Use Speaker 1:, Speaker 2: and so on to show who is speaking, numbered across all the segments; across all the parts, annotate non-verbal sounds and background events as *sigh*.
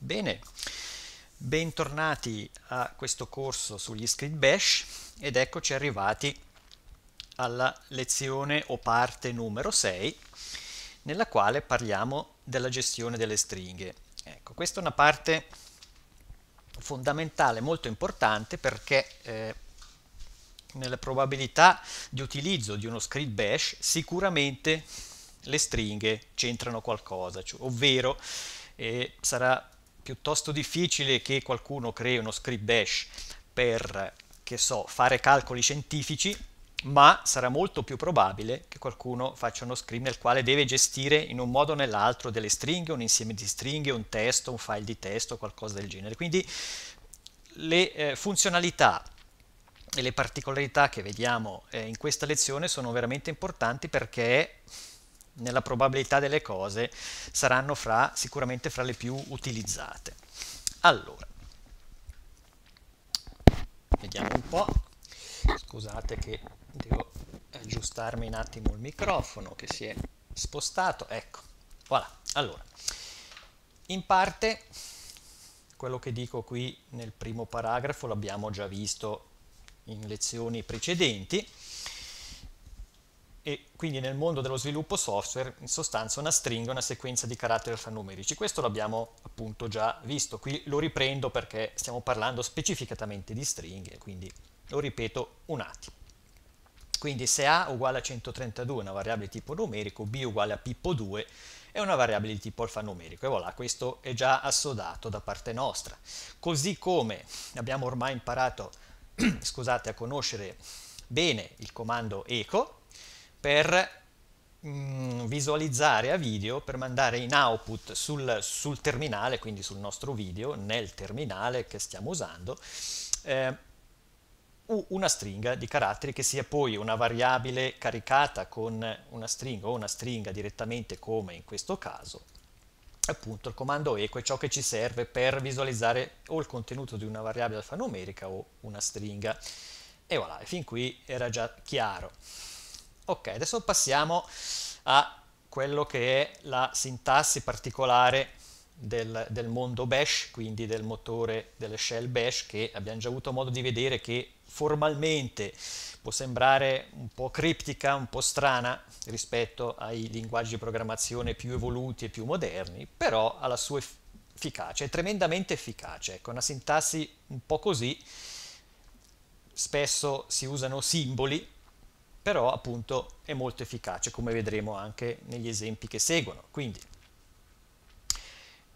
Speaker 1: Bene, bentornati a questo corso sugli script bash ed eccoci arrivati alla lezione o parte numero 6 nella quale parliamo della gestione delle stringhe. Ecco, questa è una parte fondamentale, molto importante perché eh, nella probabilità di utilizzo di uno script bash sicuramente le stringhe c'entrano qualcosa, cioè, ovvero eh, sarà piuttosto difficile che qualcuno crei uno script bash per, che so, fare calcoli scientifici, ma sarà molto più probabile che qualcuno faccia uno script nel quale deve gestire in un modo o nell'altro delle stringhe, un insieme di stringhe, un testo, un file di testo, qualcosa del genere. Quindi le eh, funzionalità e le particolarità che vediamo eh, in questa lezione sono veramente importanti perché nella probabilità delle cose saranno fra, sicuramente fra le più utilizzate. Allora, vediamo un po', scusate che devo aggiustarmi un attimo il microfono che si è spostato, ecco, voilà, allora, in parte quello che dico qui nel primo paragrafo l'abbiamo già visto in lezioni precedenti, e quindi nel mondo dello sviluppo software in sostanza una stringa è una sequenza di caratteri alfanumerici. Questo l'abbiamo appunto già visto, qui lo riprendo perché stiamo parlando specificatamente di stringhe, quindi lo ripeto un attimo. Quindi se A uguale a 132 è una variabile di tipo numerico, B uguale a Pippo 2 è una variabile di tipo alfanumerico e voilà, questo è già assodato da parte nostra. Così come abbiamo ormai imparato *clears throat* scusate, a conoscere bene il comando echo, per mh, mm, visualizzare a video, per mandare in output sul, sul, terminale, quindi sul nostro video, nel terminale che stiamo usando, eh, una stringa di caratteri che sia poi una variabile caricata con una stringa o una stringa direttamente come in questo caso appunto il comando eco è ciò che ci serve per visualizzare o il contenuto di una variabile alfanumerica o una stringa e voilà, fin qui era già chiaro Ok, adesso passiamo a quello che è la sintassi particolare del, del, mondo bash, quindi del motore delle shell bash che abbiamo già avuto modo di vedere che formalmente può sembrare un po' criptica, un po' strana rispetto ai linguaggi di programmazione più evoluti e più moderni, però ha la sua efficacia, è tremendamente efficace, ecco, una sintassi un po' così, spesso si usano simboli però appunto è molto efficace come vedremo anche negli esempi che seguono. Quindi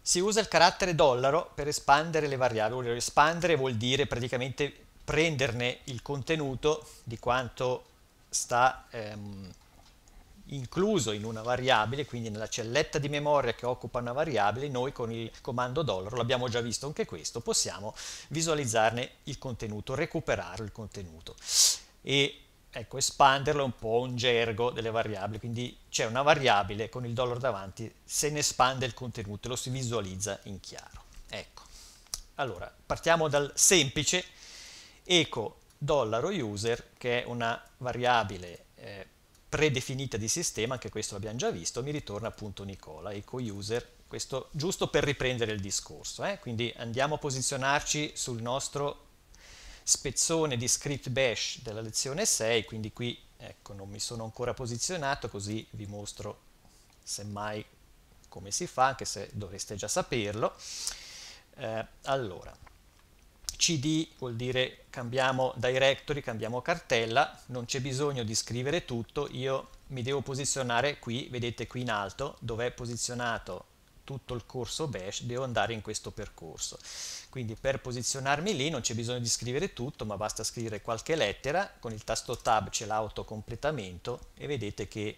Speaker 1: si usa il carattere dollaro per espandere le variabili, espandere vuol dire praticamente prenderne il contenuto di quanto sta ehm, incluso in una variabile, quindi nella celletta di memoria che occupa una variabile, noi con il comando dollaro, l'abbiamo già visto anche questo, possiamo visualizzarne il contenuto, recuperare il contenuto. E Ecco, espanderlo è un po' un gergo delle variabili, quindi c'è una variabile con il dollaro davanti, se ne espande il contenuto, lo si visualizza in chiaro. Ecco, allora partiamo dal semplice eco dollaro user che è una variabile eh, predefinita di sistema, anche questo l'abbiamo già visto, mi ritorna appunto Nicola, eco user, questo giusto per riprendere il discorso, eh? quindi andiamo a posizionarci sul nostro spezzone di script bash della lezione 6, quindi qui ecco, non mi sono ancora posizionato, così vi mostro semmai come si fa, anche se dovreste già saperlo. Eh, allora, cd vuol dire cambiamo directory, cambiamo cartella, non c'è bisogno di scrivere tutto, io mi devo posizionare qui, vedete qui in alto, dove è posizionato tutto il corso bash devo andare in questo percorso. Quindi per posizionarmi lì non c'è bisogno di scrivere tutto, ma basta scrivere qualche lettera, con il tasto tab c'è l'autocompletamento e vedete che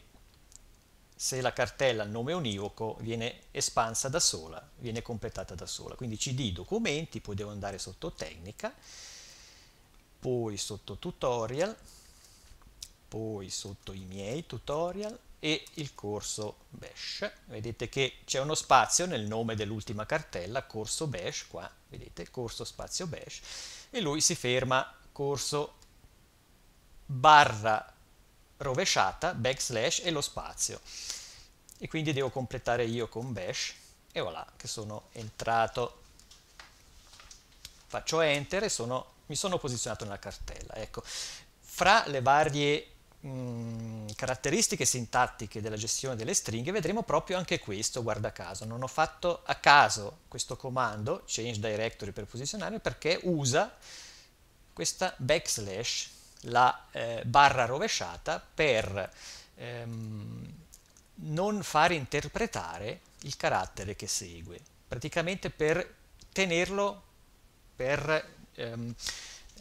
Speaker 1: se la cartella ha nome univoco viene espansa da sola, viene completata da sola. Quindi cd documenti, poi devo andare sotto tecnica, poi sotto tutorial, poi sotto i miei tutorial, e il corso bash. Vedete che c'è uno spazio nel nome dell'ultima cartella, corso bash, qua, vedete, corso spazio bash, e lui si ferma corso barra rovesciata, backslash e lo spazio. E quindi devo completare io con bash, e voilà, che sono entrato. Faccio enter e sono, mi sono posizionato nella cartella. Ecco, fra le varie Mm, caratteristiche sintattiche della gestione delle stringhe vedremo proprio anche questo, guarda caso. Non ho fatto a caso questo comando, change directory per posizionarmi, perché usa questa backslash, la eh, barra rovesciata, per ehm, non far interpretare il carattere che segue, praticamente per tenerlo per... Ehm,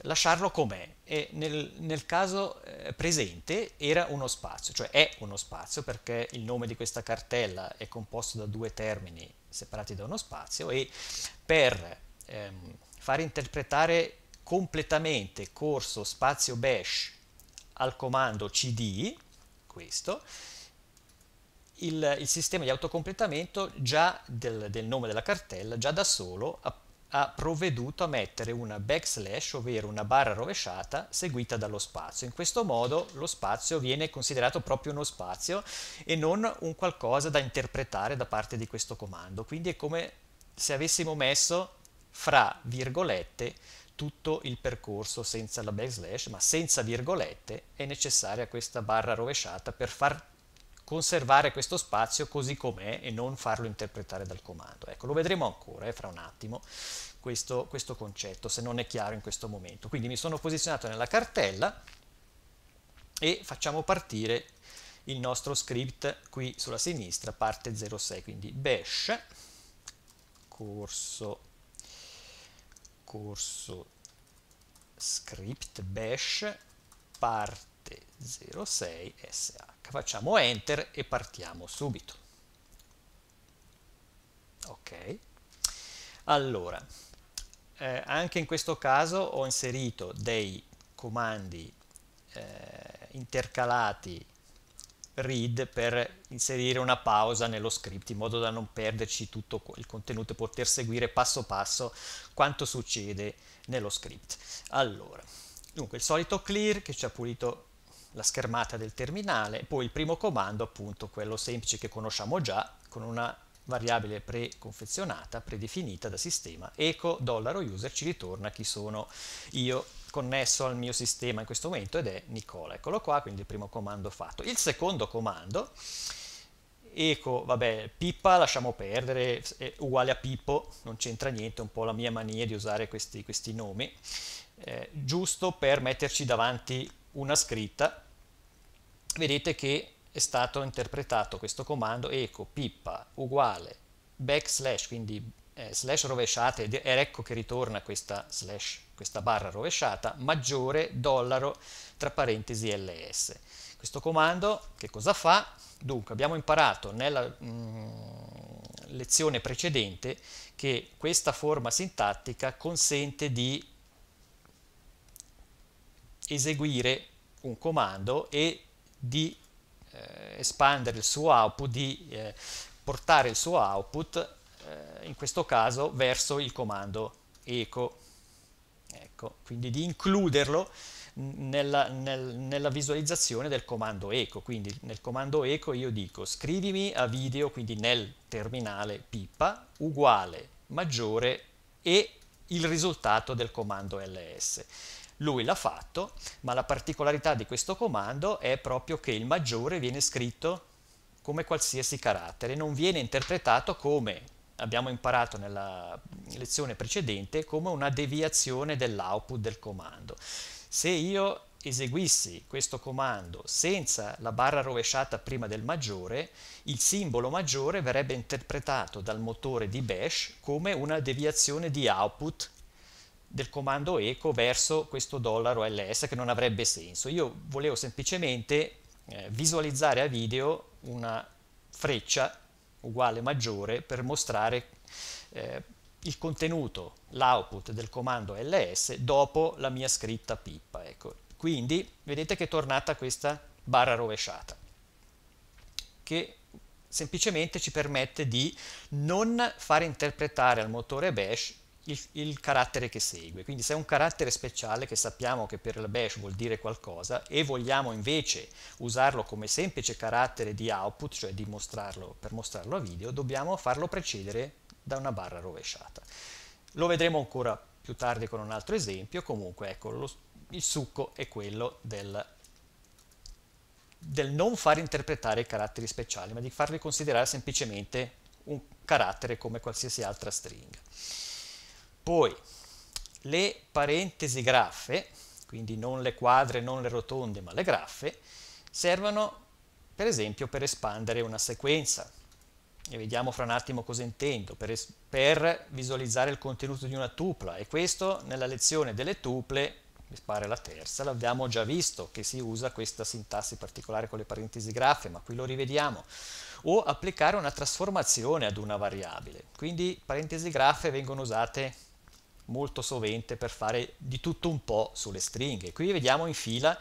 Speaker 1: lasciarlo com'è. E nel, nel caso eh, presente era uno spazio, cioè è uno spazio perché il nome di questa cartella è composto da due termini separati da uno spazio e per ehm, far interpretare completamente corso spazio bash al comando cd, questo, il, il sistema di autocompletamento già del, del nome della cartella, già da solo, appunto, ha provveduto a mettere una backslash, ovvero una barra rovesciata seguita dallo spazio. In questo modo lo spazio viene considerato proprio uno spazio e non un qualcosa da interpretare da parte di questo comando. Quindi è come se avessimo messo fra virgolette tutto il percorso senza la backslash, ma senza virgolette è necessaria questa barra rovesciata per far conservare questo spazio così com'è e non farlo interpretare dal comando. Ecco, lo vedremo ancora eh, fra un attimo questo, questo concetto, se non è chiaro in questo momento. Quindi mi sono posizionato nella cartella e facciamo partire il nostro script qui sulla sinistra, parte 06, quindi bash, corso, corso script bash, parte 06 sa facciamo enter e partiamo subito ok allora eh, anche in questo caso ho inserito dei comandi eh, intercalati read per inserire una pausa nello script in modo da non perderci tutto il contenuto e poter seguire passo passo quanto succede nello script allora dunque il solito clear che ci ha pulito la schermata del terminale, poi il primo comando appunto quello semplice che conosciamo già con una variabile preconfezionata, predefinita da sistema, eco dollaro user ci ritorna chi sono io connesso al mio sistema in questo momento ed è Nicola, eccolo qua, quindi il primo comando fatto. Il secondo comando, eco, vabbè, pippa lasciamo perdere, è uguale a Pippo, non c'entra niente, è un po' la mia mania di usare questi, questi nomi, eh, giusto per metterci davanti una scritta vedete che è stato interpretato questo comando eco pippa uguale backslash, quindi eh, slash rovesciata, ed ecco che ritorna questa slash, questa barra rovesciata, maggiore dollaro tra parentesi ls. Questo comando che cosa fa? Dunque abbiamo imparato nella mh, mm, lezione precedente che questa forma sintattica consente di eseguire un comando e di eh, espandere il suo output, di eh, portare il suo output, eh, in questo caso, verso il comando eco. Ecco, quindi di includerlo nella, nel, nella, visualizzazione del comando eco. Quindi nel comando eco io dico scrivimi a video, quindi nel terminale pipa, uguale maggiore e il risultato del comando ls. Lui l'ha fatto, ma la particolarità di questo comando è proprio che il maggiore viene scritto come qualsiasi carattere, non viene interpretato come abbiamo imparato nella lezione precedente come una deviazione dell'output del comando. Se io eseguissi questo comando senza la barra rovesciata prima del maggiore, il simbolo maggiore verrebbe interpretato dal motore di bash come una deviazione di output del comando eco verso questo dollaro ls che non avrebbe senso. Io volevo semplicemente eh, visualizzare a video una freccia uguale maggiore per mostrare eh, il contenuto, l'output del comando ls dopo la mia scritta pippa. Ecco. Quindi vedete che è tornata questa barra rovesciata che semplicemente ci permette di non far interpretare al motore bash il, il, carattere che segue. Quindi se è un carattere speciale che sappiamo che per il bash vuol dire qualcosa e vogliamo invece usarlo come semplice carattere di output, cioè di mostrarlo, per mostrarlo a video, dobbiamo farlo precedere da una barra rovesciata. Lo vedremo ancora più tardi con un altro esempio, comunque ecco, lo, il succo è quello del, del non far interpretare i caratteri speciali, ma di farli considerare semplicemente un carattere come qualsiasi altra stringa. Poi le parentesi graffe, quindi non le quadre, non le rotonde, ma le graffe, servono per esempio per espandere una sequenza. E vediamo fra un attimo cosa intendo, per, per visualizzare il contenuto di una tupla. E questo nella lezione delle tuple mi pare la terza, l'abbiamo già visto che si usa questa sintassi particolare con le parentesi graffe, ma qui lo rivediamo, o applicare una trasformazione ad una variabile. Quindi parentesi graffe vengono usate molto sovente per fare di tutto un po' sulle stringhe. Qui vediamo in fila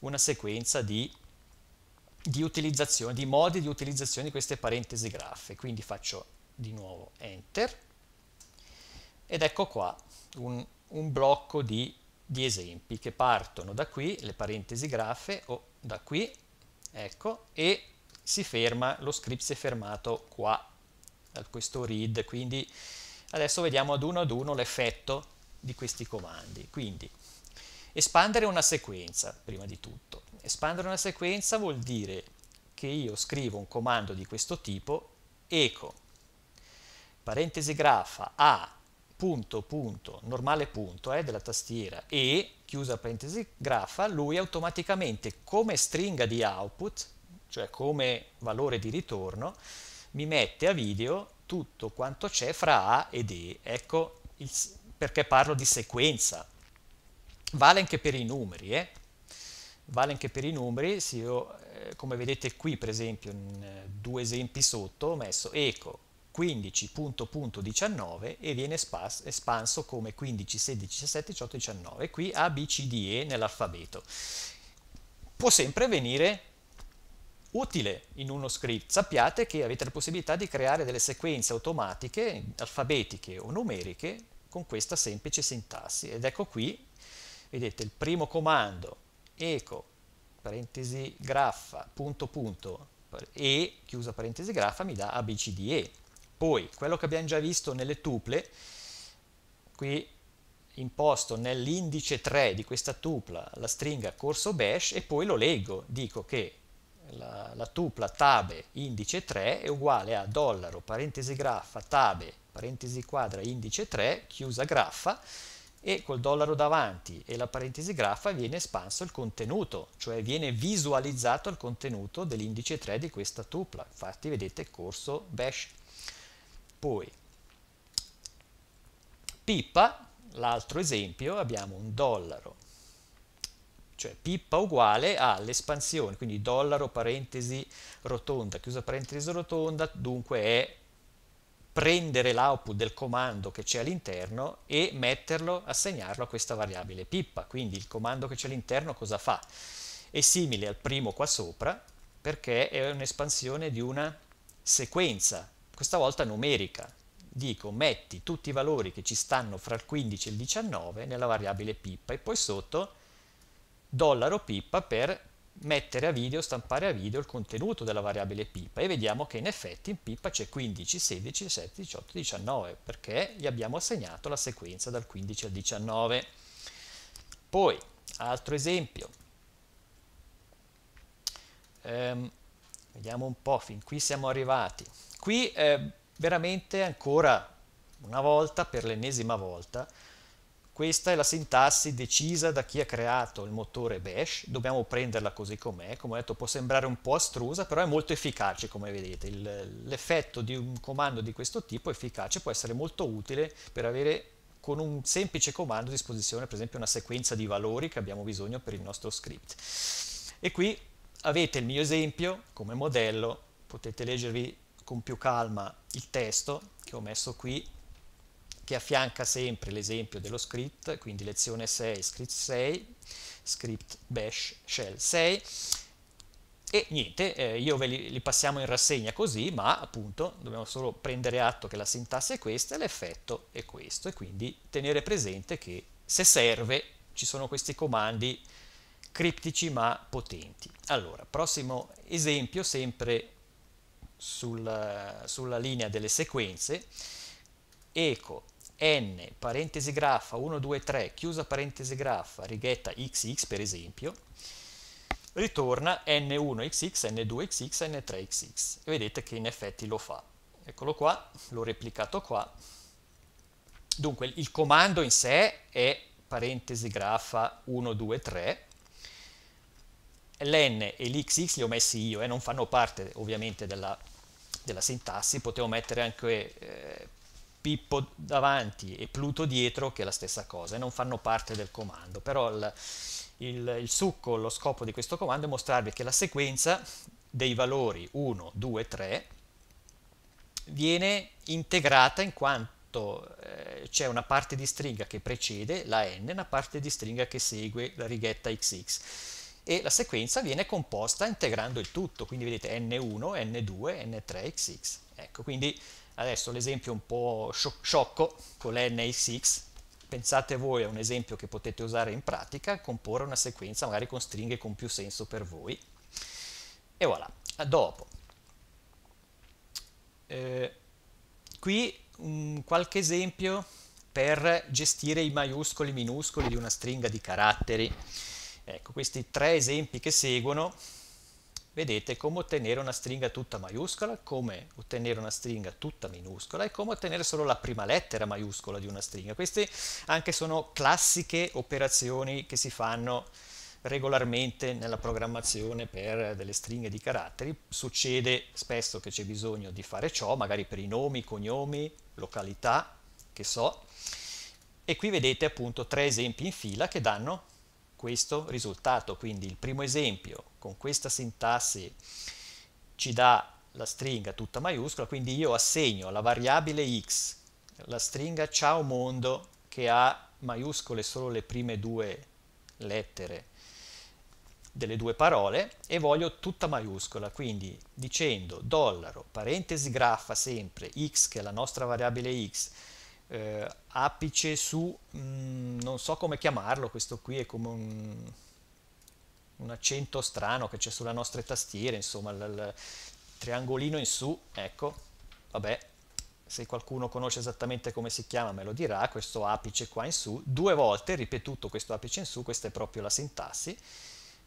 Speaker 1: una sequenza di, di, di modi di utilizzazione di queste parentesi graffe. Quindi faccio di nuovo Enter ed ecco qua un, un blocco di, di, esempi che partono da qui, le parentesi graffe, o da qui, ecco, e si ferma, lo script si è fermato qua, da questo read, quindi Adesso vediamo ad uno ad uno l'effetto di questi comandi. Quindi, espandere una sequenza, prima di tutto. Espandere una sequenza vuol dire che io scrivo un comando di questo tipo, eco, parentesi graffa, a, punto, punto, normale punto eh, della tastiera, e, chiusa parentesi graffa, lui automaticamente come stringa di output, cioè come valore di ritorno, mi mette a video tutto quanto c'è fra A ed E. Ecco il, perché parlo di sequenza. Vale anche per i numeri, eh? Vale anche per i numeri, se io, eh, come vedete qui per esempio, in due esempi sotto, ho messo eco 15.19 e viene espanso come 15, 16, 17, 18, 19, qui A, B, C, D, E nell'alfabeto. Può sempre venire Utile in uno script, sappiate che avete la possibilità di creare delle sequenze automatiche, alfabetiche o numeriche con questa semplice sintassi ed ecco qui, vedete il primo comando eco parentesi graffa punto punto e chiusa parentesi graffa mi dà abcde. Poi quello che abbiamo già visto nelle tuple, qui imposto nell'indice 3 di questa tupla la stringa corso bash e poi lo leggo, dico che la, la, tupla tabe indice 3 è uguale a dollaro parentesi graffa tabe parentesi quadra indice 3 chiusa graffa e col dollaro davanti e la parentesi graffa viene espanso il contenuto, cioè viene visualizzato il contenuto dell'indice 3 di questa tupla, infatti vedete corso bash. Poi pippa, l'altro esempio, abbiamo un dollaro cioè pippa uguale all'espansione, quindi dollaro parentesi rotonda, chiusa parentesi rotonda, dunque è prendere l'output del comando che c'è all'interno e metterlo, assegnarlo a questa variabile pippa, quindi il comando che c'è all'interno cosa fa? È simile al primo qua sopra perché è un'espansione di una sequenza, questa volta numerica, dico metti tutti i valori che ci stanno fra il 15 e il 19 nella variabile pippa e poi sotto dollaro pippa per mettere a video, stampare a video il contenuto della variabile pippa e vediamo che in effetti in pippa c'è 15, 16, 17, 18, 19 perché gli abbiamo assegnato la sequenza dal 15 al 19. Poi, altro esempio, ehm, vediamo un po', fin qui siamo arrivati. Qui eh, veramente ancora una volta, per l'ennesima volta, questa è la sintassi decisa da chi ha creato il motore Bash, dobbiamo prenderla così com'è, come ho detto può sembrare un po' astrusa, però è molto efficace come vedete, l'effetto di un comando di questo tipo efficace può essere molto utile per avere con un semplice comando a disposizione per esempio una sequenza di valori che abbiamo bisogno per il nostro script. E qui avete il mio esempio come modello, potete leggervi con più calma il testo che ho messo qui che affianca sempre l'esempio dello script, quindi lezione 6, script 6, script bash shell 6. E niente, eh, io ve li, li, passiamo in rassegna così, ma appunto dobbiamo solo prendere atto che la sintassi è questa e l'effetto è questo, e quindi tenere presente che se serve ci sono questi comandi criptici ma potenti. Allora, prossimo esempio, sempre sul, sulla linea delle sequenze, eco n parentesi graffa 1, 2, 3, chiusa parentesi graffa, righetta xx per esempio, ritorna n1xx, n2xx, n3xx. E vedete che in effetti lo fa. Eccolo qua, l'ho replicato qua. Dunque, il comando in sé è parentesi graffa 1, 2, 3, l'n e l'xx li ho messi io e eh, non fanno parte ovviamente della, della sintassi, potevo mettere anche eh, Pippo davanti e Pluto dietro che è la stessa cosa e non fanno parte del comando, però il, il, il succo, lo scopo di questo comando è mostrarvi che la sequenza dei valori 1, 2, 3 viene integrata in quanto eh, c'è una parte di stringa che precede la n, e una parte di stringa che segue la righetta xx e la sequenza viene composta integrando il tutto, quindi vedete n1, n2, n3, xx. Ecco, quindi Adesso l'esempio è un po' sciocco con l'NAX, pensate voi a un esempio che potete usare in pratica, comporre una sequenza magari con stringhe con più senso per voi. E voilà, a dopo. Eh, qui um, qualche esempio per gestire i maiuscoli minuscoli di una stringa di caratteri. Ecco, questi tre esempi che seguono vedete come ottenere una stringa tutta maiuscola, come ottenere una stringa tutta minuscola e come ottenere solo la prima lettera maiuscola di una stringa. Queste anche sono classiche operazioni che si fanno regolarmente nella programmazione per delle stringhe di caratteri. Succede spesso che c'è bisogno di fare ciò, magari per i nomi, cognomi, località, che so. E qui vedete appunto tre esempi in fila che danno questo risultato. Quindi il primo esempio con questa sintassi ci dà la stringa tutta maiuscola, quindi io assegno alla variabile x la stringa ciao mondo che ha maiuscole solo le prime due lettere delle due parole e voglio tutta maiuscola, quindi dicendo dollaro, parentesi graffa sempre, x che è la nostra variabile x, eh, apice su, mh, mm, non so come chiamarlo, questo qui è come un, un accento strano che c'è sulla nostra tastiera, insomma, il, il triangolino in su, ecco, vabbè, se qualcuno conosce esattamente come si chiama me lo dirà, questo apice qua in su, due volte ripetuto questo apice in su, questa è proprio la sintassi,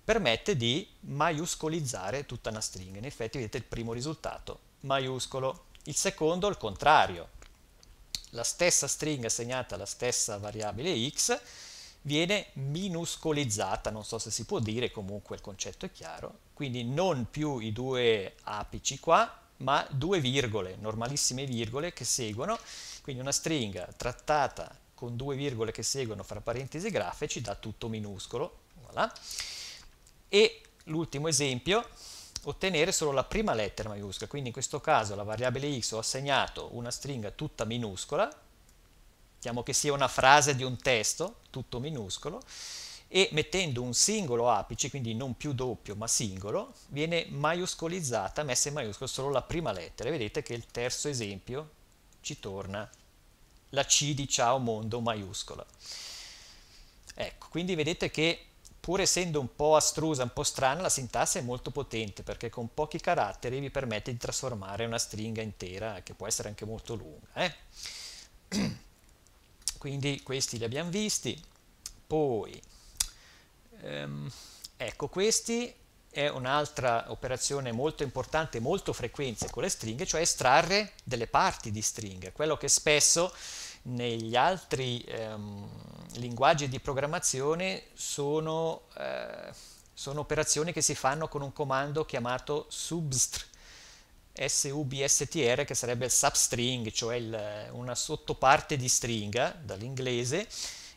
Speaker 1: permette di maiuscolizzare tutta una stringa, in effetti vedete il primo risultato, maiuscolo, il secondo il contrario, la stessa stringa assegnata alla stessa variabile x viene minuscolizzata, non so se si può dire, comunque il concetto è chiaro, quindi non più i due apici qua, ma due virgole, normalissime virgole che seguono, quindi una stringa trattata con due virgole che seguono fra parentesi grafici da tutto minuscolo, voilà. e l'ultimo esempio ottenere solo la prima lettera maiuscola, quindi in questo caso la variabile x ho assegnato una stringa tutta minuscola, diciamo che sia una frase di un testo, tutto minuscolo, e mettendo un singolo apice, quindi non più doppio ma singolo, viene maiuscolizzata, messa in maiuscolo solo la prima lettera. E vedete che il terzo esempio ci torna la C di ciao mondo maiuscola. Ecco, quindi vedete che pur essendo un po' astrusa, un po' strana, la sintassi è molto potente perché con pochi caratteri vi permette di trasformare una stringa intera che può essere anche molto lunga. Eh? *clears throat* Quindi questi li abbiamo visti. Poi, ehm, ecco, questi è un'altra operazione molto importante, molto frequente con le stringhe, cioè estrarre delle parti di stringhe, quello che spesso negli altri ehm, linguaggi di programmazione sono, eh, sono, operazioni che si fanno con un comando chiamato substr, substr che sarebbe il substring, cioè il, una sottoparte di stringa dall'inglese,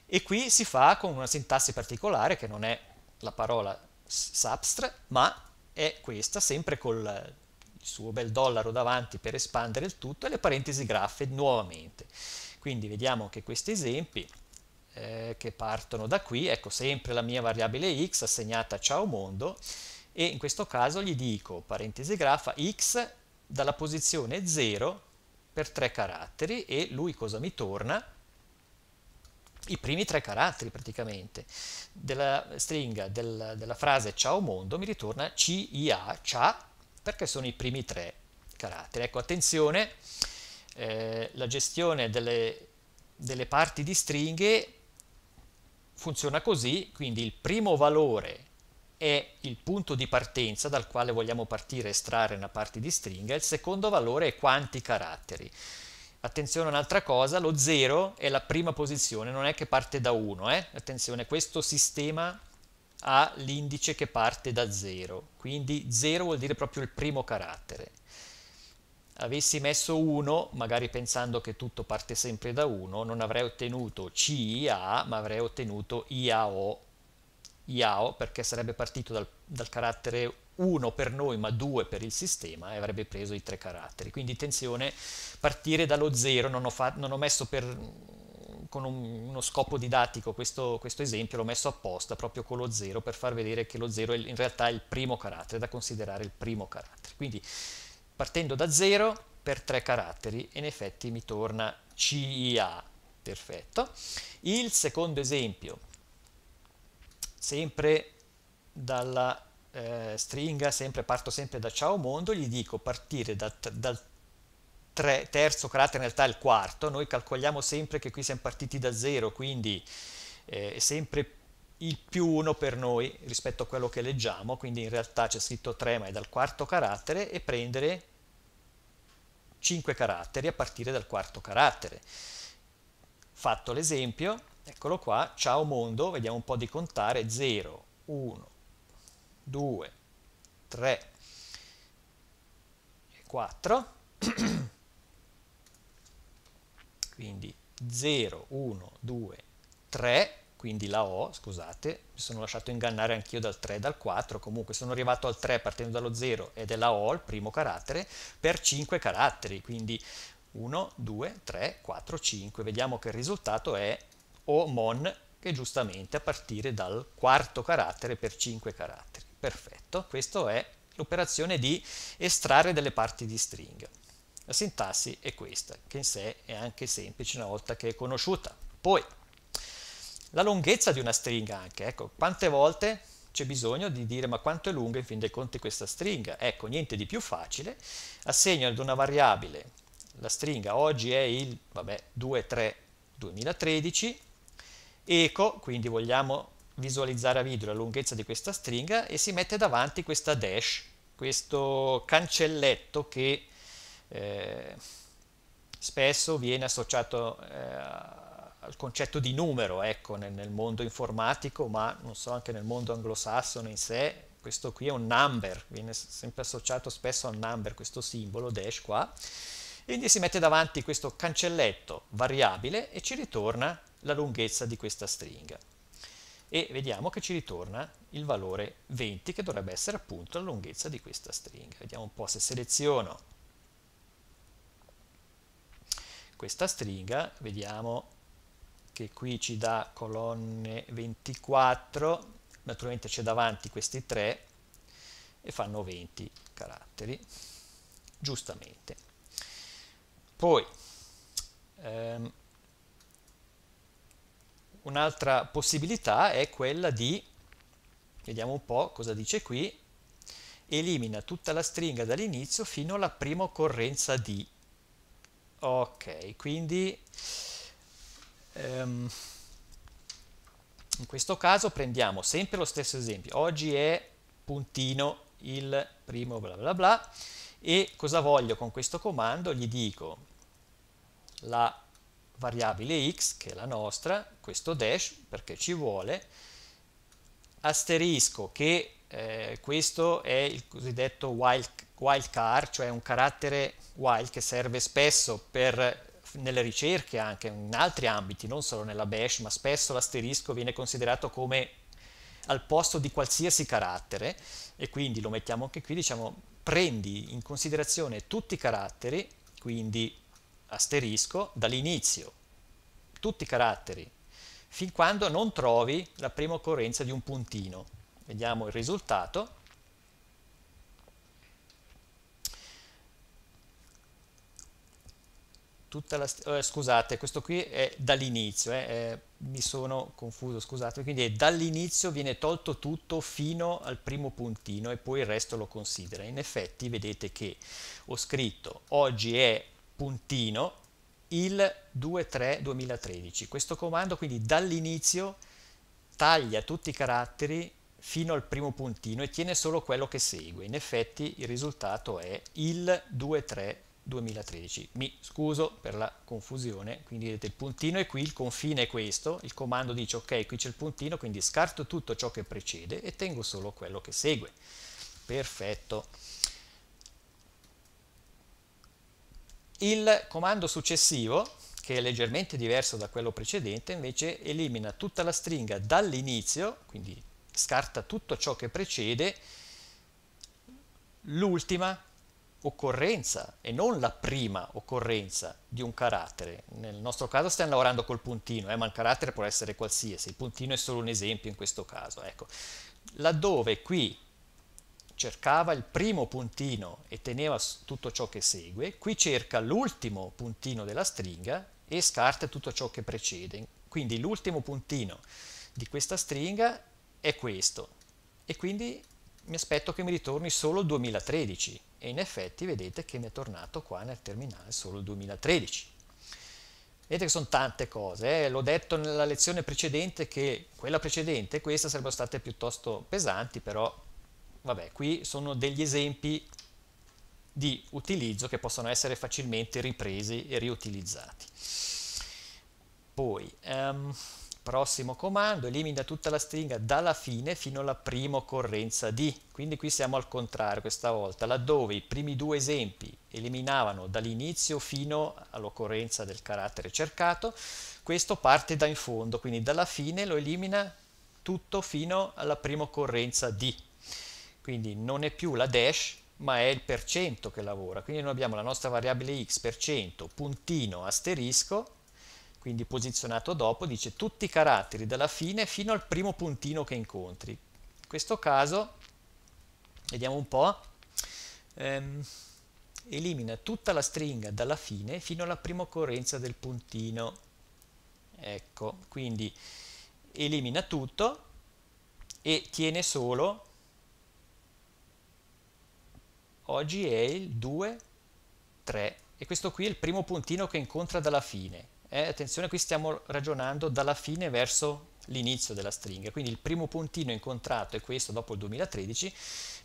Speaker 1: e qui si fa con una sintassi particolare che non è la parola substr, ma è questa, sempre col suo bel dollaro davanti per espandere il tutto e le parentesi graffe nuovamente. Quindi vediamo che questi esempi eh, che partono da qui, ecco sempre la mia variabile x assegnata a ciao mondo e in questo caso gli dico, parentesi grafa, x dalla posizione 0 per tre caratteri e lui cosa mi torna? I primi tre caratteri praticamente della stringa del, della frase ciao mondo mi ritorna CIA, cia, perché sono i primi tre caratteri. Ecco, attenzione, eh, la gestione delle, delle parti di stringhe funziona così, quindi il primo valore è il punto di partenza dal quale vogliamo partire e estrarre una parte di stringa, il secondo valore è quanti caratteri. Attenzione a un'altra cosa, lo 0 è la prima posizione, non è che parte da 1, eh? attenzione, questo sistema ha l'indice che parte da 0, quindi 0 vuol dire proprio il primo carattere avessi messo 1, magari pensando che tutto parte sempre da 1, non avrei ottenuto CIA, ma avrei ottenuto IAO, IAO perché sarebbe partito dal, dal carattere 1 per noi, ma 2 per il sistema e avrebbe preso i tre caratteri. Quindi attenzione, partire dallo 0, non, non ho, messo per, con un, uno scopo didattico questo, questo esempio, l'ho messo apposta proprio con lo 0 per far vedere che lo 0 in realtà è il primo carattere, da considerare il primo carattere. Quindi partendo da 0 per 3 caratteri e in effetti mi torna CIA, perfetto. Il secondo esempio, sempre dalla eh, stringa, sempre, parto sempre da ciao mondo, gli dico partire da, dal tre, terzo carattere, in realtà il quarto, noi calcoliamo sempre che qui siamo partiti da 0, quindi eh, sempre più il più 1 per noi rispetto a quello che leggiamo, quindi in realtà c'è scritto 3 ma è dal quarto carattere, e prendere 5 caratteri a partire dal quarto carattere. Fatto l'esempio, eccolo qua, ciao mondo, vediamo un po' di contare, 0, 1, 2, 3, e 4, *coughs* quindi 0, 1, 2, 3, quindi la O, scusate, mi sono lasciato ingannare anch'io dal 3 e dal 4, comunque sono arrivato al 3 partendo dallo 0 ed è la O il primo carattere per 5 caratteri, quindi 1, 2, 3, 4, 5, vediamo che il risultato è O mon che giustamente a partire dal quarto carattere per 5 caratteri, perfetto, questa è l'operazione di estrarre delle parti di stringa. La sintassi è questa, che in sé è anche semplice una volta che è conosciuta. Poi, la lunghezza di una stringa anche, ecco, quante volte c'è bisogno di dire ma quanto è lunga in fin dei conti questa stringa? Ecco, niente di più facile, assegno ad una variabile, la stringa oggi è il, vabbè, 23 2013, eco, quindi vogliamo visualizzare a video la lunghezza di questa stringa e si mette davanti questa dash, questo cancelletto che eh, spesso viene associato eh, al concetto di numero ecco, nel, nel, mondo informatico, ma non so, anche nel mondo anglosassone in sé, questo qui è un number, viene sempre associato spesso al number, questo simbolo dash qua, quindi si mette davanti questo cancelletto variabile e ci ritorna la lunghezza di questa stringa. E vediamo che ci ritorna il valore 20 che dovrebbe essere appunto la lunghezza di questa stringa. Vediamo un po' se seleziono questa stringa, vediamo che qui ci dà colonne 24, naturalmente c'è davanti questi tre e fanno 20 caratteri, giustamente. Poi ehm, un'altra possibilità è quella di, vediamo un po' cosa dice qui, elimina tutta la stringa dall'inizio fino alla prima occorrenza di. Ok, quindi ehm, in questo caso prendiamo sempre lo stesso esempio, oggi è puntino il primo bla bla bla e cosa voglio con questo comando? Gli dico la variabile x che è la nostra, questo dash perché ci vuole, asterisco che eh, questo è il cosiddetto wild, card, cioè un carattere wild che serve spesso per nelle ricerche anche, in altri ambiti, non solo nella bash, ma spesso l'asterisco viene considerato come al posto di qualsiasi carattere e quindi lo mettiamo anche qui, diciamo prendi in considerazione tutti i caratteri, quindi asterisco, dall'inizio, tutti i caratteri, fin quando non trovi la prima occorrenza di un puntino. Vediamo il risultato tutta la... Eh, scusate, questo qui è dall'inizio, eh, eh mi sono confuso, scusate, quindi dall'inizio viene tolto tutto fino al primo puntino e poi il resto lo considera. In effetti vedete che ho scritto oggi è puntino il 23-2013. Questo comando quindi dall'inizio taglia tutti i caratteri fino al primo puntino e tiene solo quello che segue. In effetti il risultato è il 23 2013. Mi scuso per la confusione, quindi vedete il puntino è qui, il confine è questo, il comando dice ok qui c'è il puntino, quindi scarto tutto ciò che precede e tengo solo quello che segue. Perfetto. Il comando successivo, che è leggermente diverso da quello precedente, invece elimina tutta la stringa dall'inizio, quindi scarta tutto ciò che precede, l'ultima occorrenza e non la prima occorrenza di un carattere. Nel nostro caso stiamo lavorando col puntino, eh, ma il carattere può essere qualsiasi, il puntino è solo un esempio in questo caso. Ecco. Laddove qui cercava il primo puntino e teneva tutto ciò che segue, qui cerca l'ultimo puntino della stringa e scarta tutto ciò che precede. Quindi l'ultimo puntino di questa stringa è questo e quindi mi aspetto che mi ritorni solo il 2013 e in effetti vedete che mi è tornato qua nel terminale solo il 2013. Vedete che sono tante cose, eh? l'ho detto nella lezione precedente che quella precedente e questa sarebbero state piuttosto pesanti, però vabbè, qui sono degli esempi di utilizzo che possono essere facilmente ripresi e riutilizzati. Poi, um, prossimo comando elimina tutta la stringa dalla fine fino alla prima occorrenza di quindi qui siamo al contrario questa volta laddove i primi due esempi eliminavano dall'inizio fino all'occorrenza del carattere cercato questo parte da in fondo quindi dalla fine lo elimina tutto fino alla prima occorrenza di quindi non è più la dash ma è il percento che lavora quindi noi abbiamo la nostra variabile x percento puntino asterisco quindi posizionato dopo, dice tutti i caratteri dalla fine fino al primo puntino che incontri. In questo caso, vediamo un po', ehm, elimina tutta la stringa dalla fine fino alla prima occorrenza del puntino. Ecco, quindi elimina tutto e tiene solo oggi è il 2, 3 e questo qui è il primo puntino che incontra dalla fine eh, attenzione qui stiamo ragionando dalla fine verso l'inizio della stringa, quindi il primo puntino incontrato è questo dopo il 2013,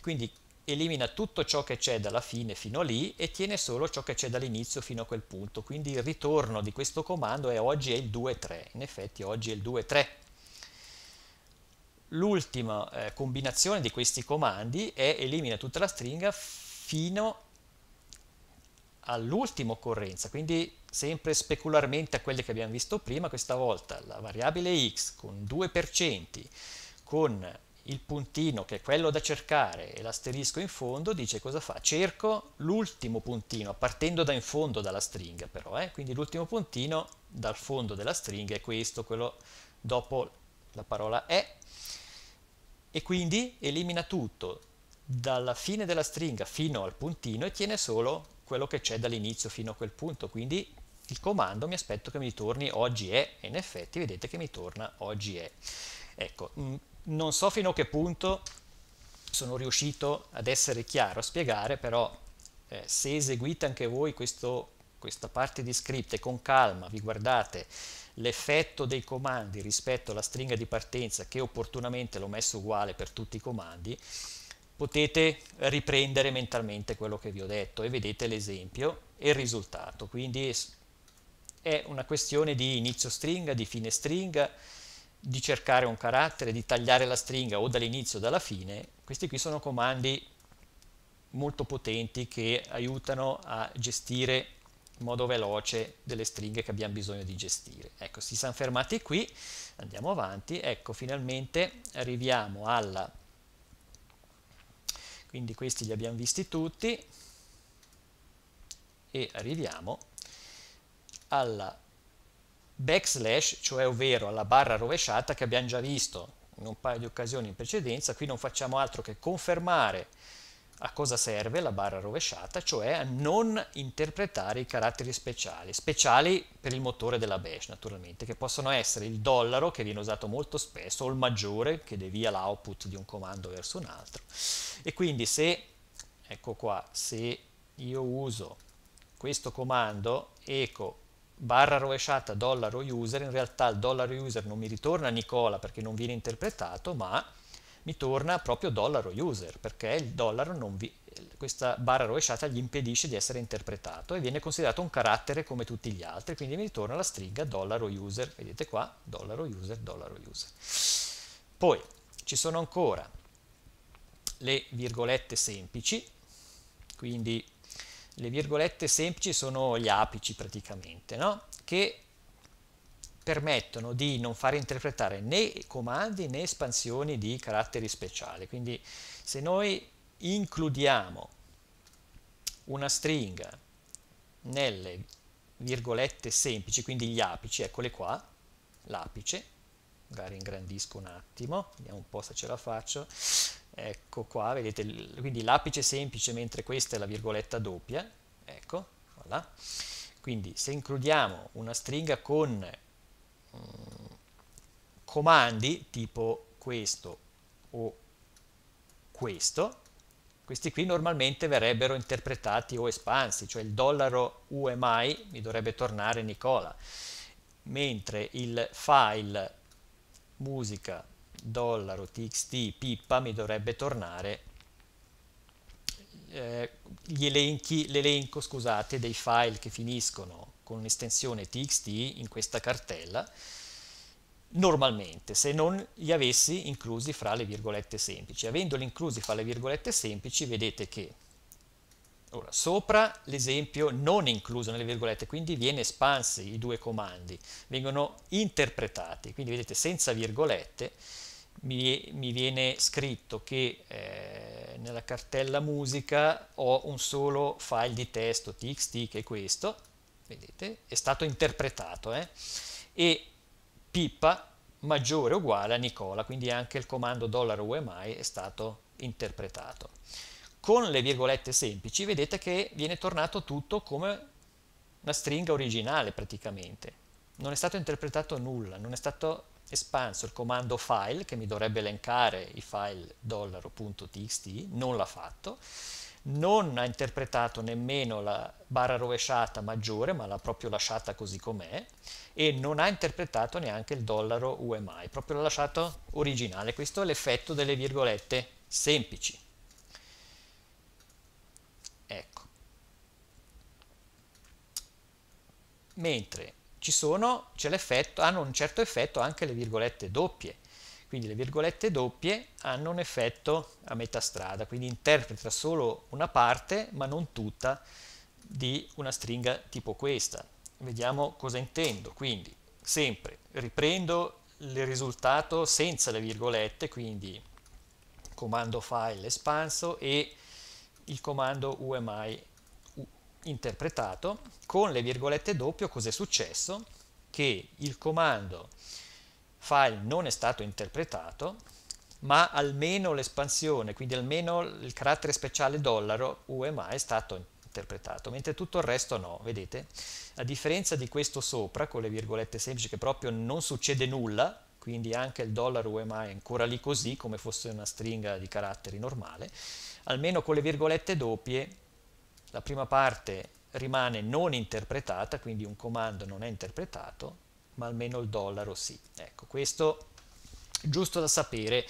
Speaker 1: quindi elimina tutto ciò che c'è dalla fine fino a lì e tiene solo ciò che c'è dall'inizio fino a quel punto, quindi il ritorno di questo comando è oggi è il 2.3, in effetti oggi è il 2.3. L'ultima eh, combinazione di questi comandi è elimina tutta la stringa fino all'ultima occorrenza, quindi sempre specularmente a quelle che abbiamo visto prima, questa volta la variabile x con 2% con il puntino che è quello da cercare e l'asterisco in fondo dice cosa fa? Cerco l'ultimo puntino, partendo da in fondo dalla stringa però, eh? quindi l'ultimo puntino dal fondo della stringa è questo, quello dopo la parola è, e quindi elimina tutto dalla fine della stringa fino al puntino e tiene solo quello che c'è dall'inizio fino a quel punto, quindi il comando mi aspetto che mi torni oggi è, e in effetti vedete che mi torna oggi è. Ecco, mm, non so fino a che punto sono riuscito ad essere chiaro, a spiegare, però eh, se eseguite anche voi questo, questa parte di script e con calma vi guardate l'effetto dei comandi rispetto alla stringa di partenza che opportunamente l'ho messo uguale per tutti i comandi, potete riprendere mentalmente quello che vi ho detto e vedete l'esempio e il risultato. Quindi è una questione di inizio stringa, di fine stringa, di cercare un carattere, di tagliare la stringa o dall'inizio o dalla fine. Questi qui sono comandi molto potenti che aiutano a gestire in modo veloce delle stringhe che abbiamo bisogno di gestire. Ecco, si sono fermati qui, andiamo avanti, ecco finalmente arriviamo alla quindi questi li abbiamo visti tutti e arriviamo alla backslash, cioè ovvero alla barra rovesciata che abbiamo già visto in un paio di occasioni in precedenza, qui non facciamo altro che confermare a cosa serve la barra rovesciata? Cioè a non interpretare i caratteri speciali, speciali per il motore della bash naturalmente, che possono essere il dollaro che viene usato molto spesso o il maggiore che devia l'output di un comando verso un altro. E quindi se, ecco qua, se io uso questo comando eco barra rovesciata dollaro user, in realtà il dollaro user non mi ritorna Nicola perché non viene interpretato, ma mi torna proprio dollaro user, perché il dollaro non vi, questa barra rovesciata gli impedisce di essere interpretato e viene considerato un carattere come tutti gli altri, quindi mi ritorna la stringa dollaro user, vedete qua, dollaro user, dollaro user. Poi ci sono ancora le virgolette semplici, quindi le virgolette semplici sono gli apici praticamente, no? che permettono di non fare interpretare né comandi né espansioni di caratteri speciali. Quindi se noi includiamo una stringa nelle virgolette semplici, quindi gli apici, eccole qua, l'apice, magari ingrandisco un attimo, vediamo un po' se ce la faccio, ecco qua, vedete, quindi l'apice semplice mentre questa è la virgoletta doppia, ecco, voilà. quindi se includiamo una stringa con comandi tipo questo o questo, questi qui normalmente verrebbero interpretati o espansi, cioè il dollaro UMI mi dovrebbe tornare Nicola, mentre il file musica dollaro txt pippa mi dovrebbe tornare eh, l'elenco scusate, dei file che finiscono con un'estensione txt in questa cartella normalmente se non li avessi inclusi fra le virgolette semplici. Avendoli inclusi fra le virgolette semplici vedete che ora, sopra l'esempio non è incluso nelle virgolette, quindi viene espansi i due comandi, vengono interpretati, quindi vedete senza virgolette mi, mi viene scritto che eh, nella cartella musica ho un solo file di testo txt che è questo, vedete, è stato interpretato eh? e pippa maggiore o uguale a Nicola, quindi anche il comando dollaro $UMI è stato interpretato. Con le virgolette semplici vedete che viene tornato tutto come una stringa originale praticamente. Non è stato interpretato nulla, non è stato espanso il comando file che mi dovrebbe elencare i file $.txt, non l'ha fatto, non ha interpretato nemmeno la barra rovesciata maggiore, ma l'ha proprio lasciata così com'è, e non ha interpretato neanche il dollaro UMI, proprio l'ha lasciato originale. Questo è l'effetto delle virgolette semplici. Ecco. Mentre ci sono, c'è l'effetto, hanno un certo effetto anche le virgolette doppie, quindi le virgolette doppie hanno un effetto a metà strada, quindi interpreta solo una parte ma non tutta di una stringa tipo questa. Vediamo cosa intendo. Quindi sempre riprendo il risultato senza le virgolette, quindi comando file espanso e il comando UMI interpretato. Con le virgolette doppio cos'è successo? Che il comando file non è stato interpretato, ma almeno l'espansione, quindi almeno il carattere speciale dollaro UMA è stato interpretato, mentre tutto il resto no, vedete? A differenza di questo sopra, con le virgolette semplici, che proprio non succede nulla, quindi anche il dollaro UMA è ancora lì così, come fosse una stringa di caratteri normale, almeno con le virgolette doppie la prima parte rimane non interpretata, quindi un comando non è interpretato, ma almeno il dollaro sì. Ecco, questo giusto da sapere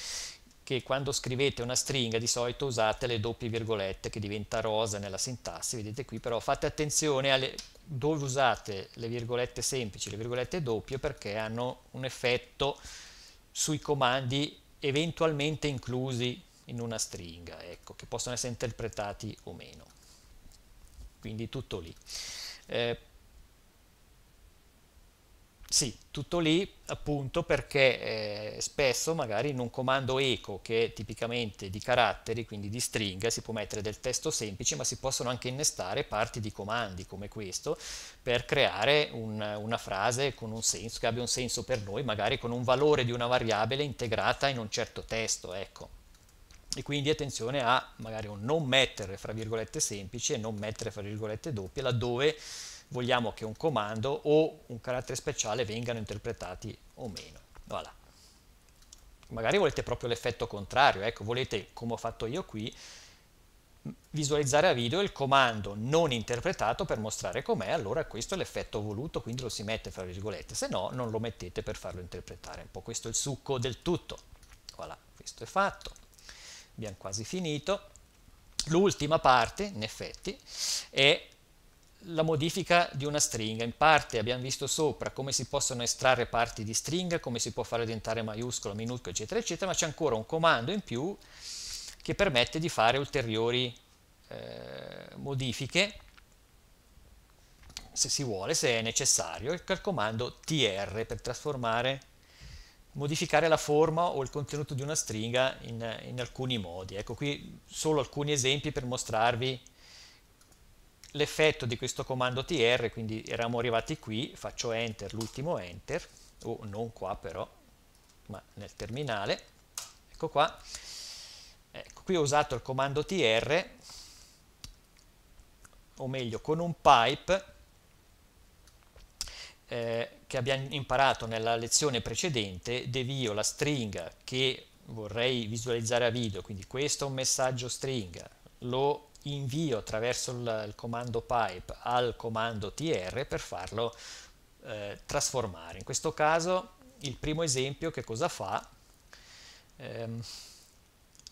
Speaker 1: che quando scrivete una stringa di solito usate le doppie virgolette che diventa rosa nella sintassi, vedete qui, però fate attenzione alle, dove usate le virgolette semplici, le virgolette doppie perché hanno un effetto sui comandi eventualmente inclusi in una stringa, ecco, che possono essere interpretati o meno. Quindi tutto lì. Eh, sì, tutto lì appunto perché eh, spesso magari in un comando eco che è tipicamente di caratteri, quindi di stringa, si può mettere del testo semplice ma si possono anche innestare parti di comandi come questo per creare un, una frase con un senso, che abbia un senso per noi, magari con un valore di una variabile integrata in un certo testo, ecco. E quindi attenzione a magari un non mettere fra virgolette semplice e non mettere fra virgolette doppie laddove vogliamo che un comando o un carattere speciale vengano interpretati o meno. Voilà. Magari volete proprio l'effetto contrario, ecco, volete, come ho fatto io qui, visualizzare a video il comando non interpretato per mostrare com'è, allora questo è l'effetto voluto, quindi lo si mette fra virgolette, se no non lo mettete per farlo interpretare, un po' questo è il succo del tutto. Voilà, questo è fatto, abbiamo quasi finito. L'ultima parte, in effetti, è la modifica di una stringa. In parte abbiamo visto sopra come si possono estrarre parti di stringa, come si può fare diventare maiuscolo, minuscolo, eccetera, eccetera, ma c'è ancora un comando in più che permette di fare ulteriori eh, modifiche se si vuole, se è necessario, il comando tr per trasformare, modificare la forma o il contenuto di una stringa in, in alcuni modi. Ecco qui solo alcuni esempi per mostrarvi l'effetto di questo comando tr, quindi eravamo arrivati qui, faccio enter, l'ultimo enter, o oh, non qua però, ma nel terminale, ecco qua, ecco qui ho usato il comando tr, o meglio con un pipe eh, che abbiamo imparato nella lezione precedente, devio la stringa che vorrei visualizzare a video, quindi questo è un messaggio stringa, lo invio attraverso il, il comando pipe al comando tr per farlo eh, trasformare. In questo caso il primo esempio che cosa fa? Ehm,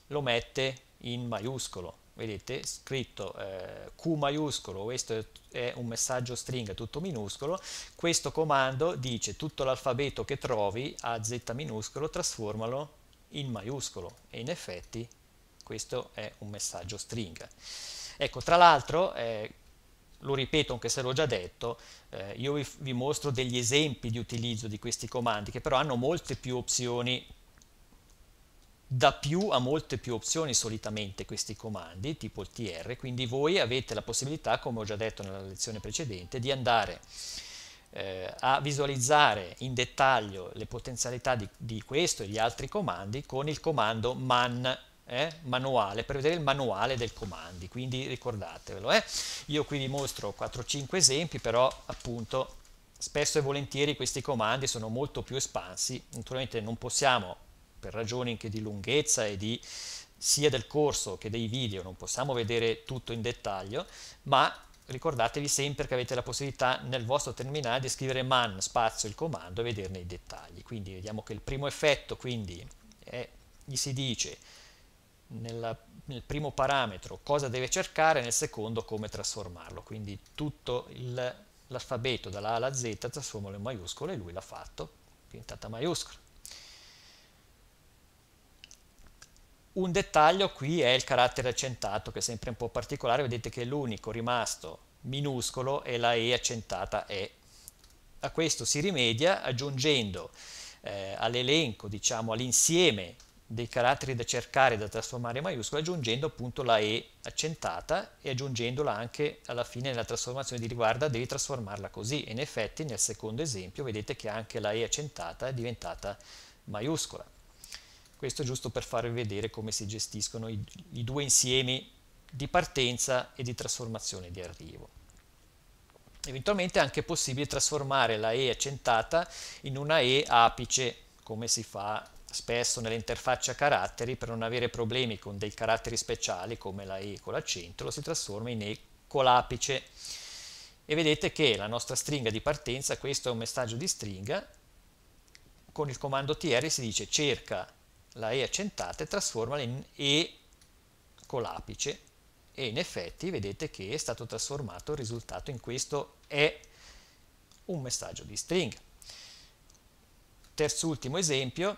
Speaker 1: lo mette in maiuscolo, vedete scritto eh, Q maiuscolo, questo è un messaggio string tutto minuscolo, questo comando dice tutto l'alfabeto che trovi a Z minuscolo trasformalo in maiuscolo e in effetti questo è un messaggio stringa. Ecco, tra l'altro, eh, lo ripeto anche se l'ho già detto, eh, io vi, vi, mostro degli esempi di utilizzo di questi comandi che però hanno molte più opzioni, da più a molte più opzioni solitamente questi comandi, tipo il tr, quindi voi avete la possibilità, come ho già detto nella lezione precedente, di andare eh, a visualizzare in dettaglio le potenzialità di, di questo e gli altri comandi con il comando man eh, manuale, per vedere il manuale del comandi, quindi ricordatevelo. Eh. Io qui vi mostro 4-5 esempi, però appunto spesso e volentieri questi comandi sono molto più espansi, naturalmente non possiamo, per ragioni anche di lunghezza e di sia del corso che dei video, non possiamo vedere tutto in dettaglio, ma ricordatevi sempre che avete la possibilità nel vostro terminale di scrivere man spazio il comando e vederne i dettagli. Quindi vediamo che il primo effetto quindi è, gli si dice nella, nel primo parametro cosa deve cercare, nel secondo come trasformarlo. Quindi tutto l'alfabeto dalla A alla Z trasformalo in maiuscolo e lui l'ha fatto, diventata maiuscola. Un dettaglio qui è il carattere accentato, che è sempre un po' particolare, vedete che l'unico rimasto minuscolo è la E accentata E. A questo si rimedia aggiungendo eh, all'elenco, diciamo all'insieme dei caratteri da cercare, da trasformare in maiuscola, aggiungendo appunto la E accentata e aggiungendola anche alla fine nella trasformazione di riguarda, devi trasformarla così. E in effetti nel secondo esempio vedete che anche la E accentata è diventata maiuscola. Questo giusto per farvi vedere come si gestiscono i, i due insiemi di partenza e di trasformazione di arrivo. Eventualmente è anche possibile trasformare la E accentata in una E apice, come si fa spesso nell'interfaccia caratteri per non avere problemi con dei caratteri speciali come la E con l'accento lo si trasforma in E con l'apice e vedete che la nostra stringa di partenza questo è un messaggio di stringa con il comando tr si dice cerca la E accentata e trasformala in E con l'apice e in effetti vedete che è stato trasformato il risultato in questo è un messaggio di stringa. Terzultimo esempio,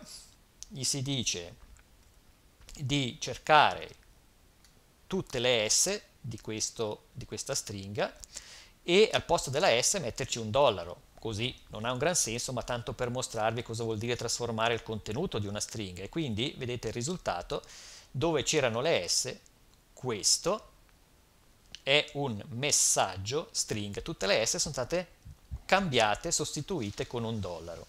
Speaker 1: gli si dice di cercare tutte le S di, questo, di questa stringa e al posto della S metterci un dollaro così non ha un gran senso, ma tanto per mostrarvi cosa vuol dire trasformare il contenuto di una stringa. E quindi vedete il risultato, dove c'erano le S, questo è un messaggio stringa, Tutte le S sono state cambiate, sostituite con un dollaro,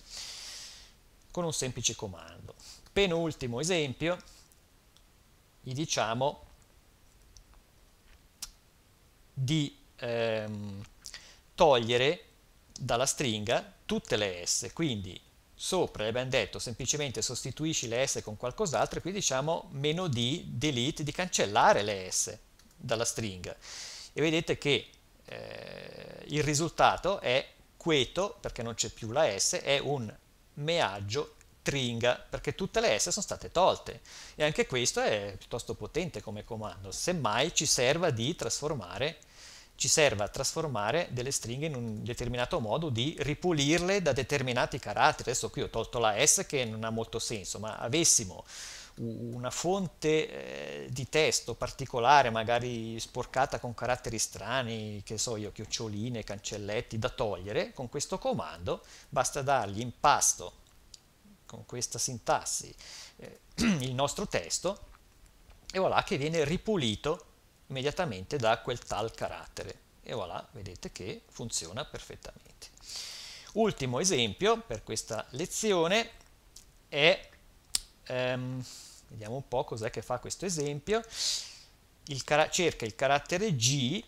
Speaker 1: con un semplice comando penultimo esempio gli diciamo di ehm, togliere dalla stringa tutte le S, quindi sopra abbiamo detto semplicemente sostituisci le S con qualcos'altro e qui diciamo meno D, delete, di cancellare le S dalla stringa e vedete che eh, il risultato è queto, perché non c'è più la S, è un meaggio stringa, perché tutte le S sono state tolte. E anche questo è piuttosto potente come comando, semmai ci serva di trasformare ci serva a trasformare delle stringhe in un determinato modo di ripulirle da determinati caratteri. Adesso qui ho tolto la S che non ha molto senso, ma avessimo una fonte eh, di testo particolare, magari sporcata con caratteri strani, che so io, chioccioline, cancelletti da togliere, con questo comando basta dargli impasto con questa sintassi eh, *clears throat* il nostro testo e voilà che viene ripulito immediatamente da quel tal carattere e voilà vedete che funziona perfettamente ultimo esempio per questa lezione è ehm, vediamo un po' cos'è che fa questo esempio il cerca il carattere G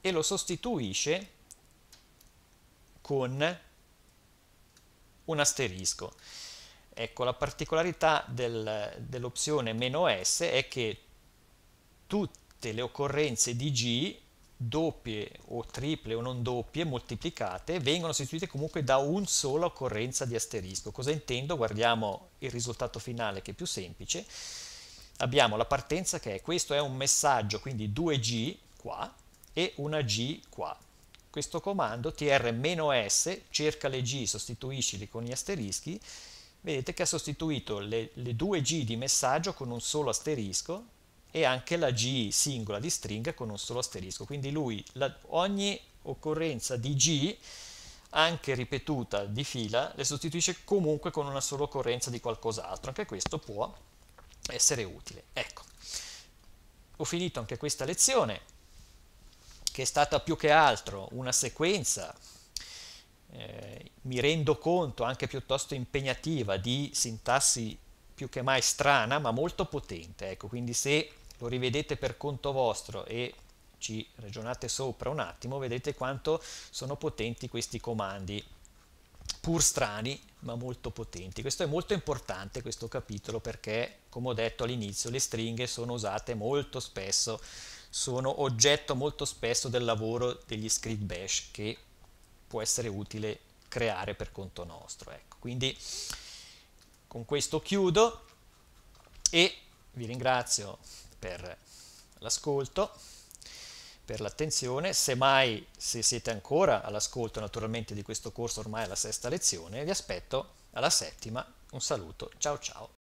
Speaker 1: e lo sostituisce con un asterisco. Ecco, la particolarità del, dell'opzione meno "-s" è che tutte le occorrenze di g, doppie o triple o non doppie, moltiplicate, vengono sostituite comunque da un sola occorrenza di asterisco. Cosa intendo? Guardiamo il risultato finale che è più semplice. Abbiamo la partenza che è questo è un messaggio, quindi 2g qua e una g qua questo comando tr-s, cerca le g, sostituiscili con gli asterischi, vedete che ha sostituito le, le, due g di messaggio con un solo asterisco e anche la g singola di stringa con un solo asterisco, quindi lui la, ogni occorrenza di g anche ripetuta di fila le sostituisce comunque con una sola occorrenza di qualcos'altro, anche questo può essere utile. Ecco, ho finito anche questa lezione, che è stata più che altro una sequenza, eh, mi rendo conto, anche piuttosto impegnativa, di sintassi più che mai strana, ma molto potente. Ecco, quindi se lo rivedete per conto vostro e ci ragionate sopra un attimo, vedete quanto sono potenti questi comandi, pur strani, ma molto potenti. Questo è molto importante, questo capitolo, perché, come ho detto all'inizio, le stringhe sono usate molto spesso sono oggetto molto spesso del lavoro degli script bash che può essere utile creare per conto nostro. Ecco, quindi con questo chiudo e vi ringrazio per l'ascolto, per l'attenzione. Semmai, se siete ancora all'ascolto naturalmente di questo corso, ormai è la sesta lezione, vi aspetto alla settima. Un saluto, ciao ciao.